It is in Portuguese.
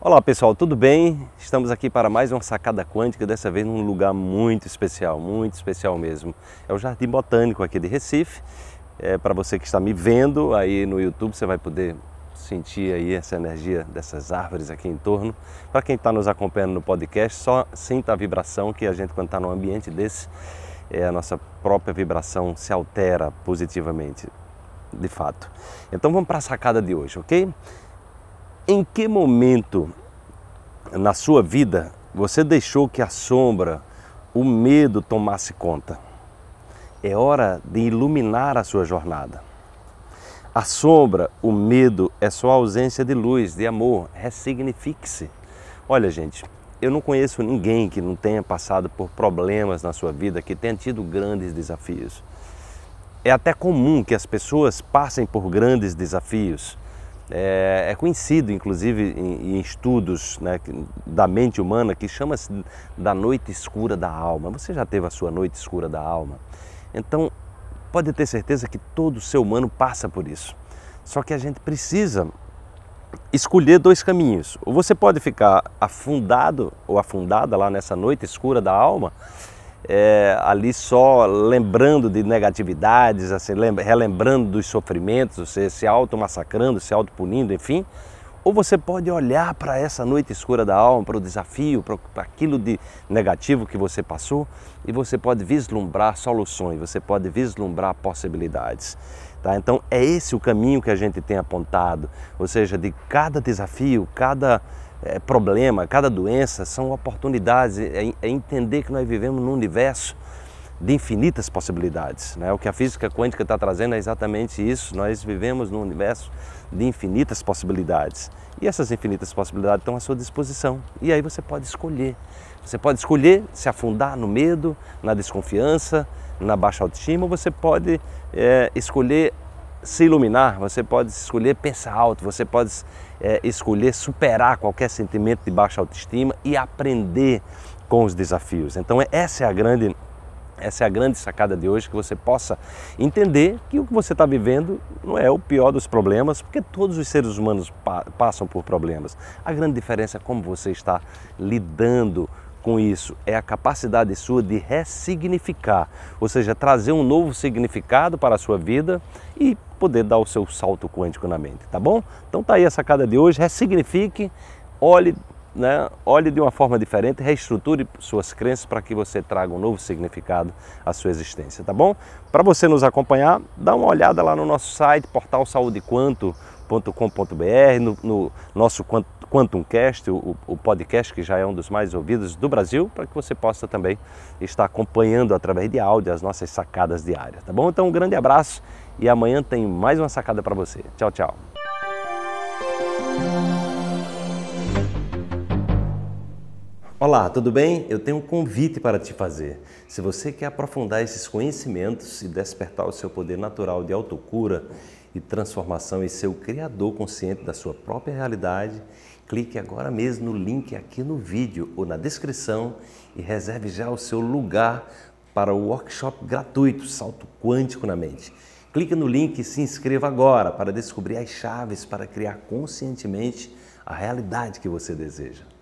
Olá pessoal, tudo bem? Estamos aqui para mais uma sacada quântica, dessa vez num lugar muito especial, muito especial mesmo. É o Jardim Botânico aqui de Recife. É, para você que está me vendo aí no YouTube, você vai poder sentir aí essa energia dessas árvores aqui em torno. Para quem está nos acompanhando no podcast, só sinta a vibração que a gente quando está num ambiente desse, é, a nossa própria vibração se altera positivamente, de fato. Então vamos para a sacada de hoje, ok? Em que momento na sua vida você deixou que a sombra, o medo tomasse conta? É hora de iluminar a sua jornada. A sombra, o medo, é só ausência de luz, de amor. Ressignifique-se. Olha, gente, eu não conheço ninguém que não tenha passado por problemas na sua vida, que tenha tido grandes desafios. É até comum que as pessoas passem por grandes desafios, é, é conhecido, inclusive, em, em estudos né, da mente humana, que chama-se da noite escura da alma. Você já teve a sua noite escura da alma? Então, pode ter certeza que todo ser humano passa por isso. Só que a gente precisa escolher dois caminhos. Ou você pode ficar afundado ou afundada lá nessa noite escura da alma é, ali só lembrando de negatividades, assim, relembrando dos sofrimentos, você se auto-massacrando, se auto-punindo, enfim. Ou você pode olhar para essa noite escura da alma, para o desafio, para aquilo de negativo que você passou e você pode vislumbrar soluções, você pode vislumbrar possibilidades. Tá? Então é esse o caminho que a gente tem apontado, ou seja, de cada desafio, cada é, problema, cada doença são oportunidades. É, é, entender que nós vivemos num universo de infinitas possibilidades. Né? O que a física quântica está trazendo é exatamente isso. Nós vivemos num universo de infinitas possibilidades. E essas infinitas possibilidades estão à sua disposição. E aí você pode escolher. Você pode escolher se afundar no medo, na desconfiança, na baixa autoestima, ou você pode é, escolher se iluminar, você pode escolher pensar alto, você pode é, escolher superar qualquer sentimento de baixa autoestima e aprender com os desafios. Então essa é a grande essa é a grande sacada de hoje, que você possa entender que o que você está vivendo não é o pior dos problemas, porque todos os seres humanos pa passam por problemas. A grande diferença é como você está lidando com isso é a capacidade sua de ressignificar, ou seja, trazer um novo significado para a sua vida e poder dar o seu salto quântico na mente, tá bom? Então tá aí a sacada de hoje, ressignifique, olhe, né, olhe de uma forma diferente, reestruture suas crenças para que você traga um novo significado à sua existência, tá bom? Para você nos acompanhar, dá uma olhada lá no nosso site, portal Saúde Quanto, www.quantumcast.com.br, no, no nosso QuantumCast, o, o podcast que já é um dos mais ouvidos do Brasil, para que você possa também estar acompanhando através de áudio as nossas sacadas diárias, tá bom? Então um grande abraço e amanhã tem mais uma sacada para você. Tchau, tchau. Olá, tudo bem? Eu tenho um convite para te fazer. Se você quer aprofundar esses conhecimentos e despertar o seu poder natural de autocura, e transformação e ser o criador consciente da sua própria realidade, clique agora mesmo no link aqui no vídeo ou na descrição e reserve já o seu lugar para o workshop gratuito Salto Quântico na Mente. Clique no link e se inscreva agora para descobrir as chaves para criar conscientemente a realidade que você deseja.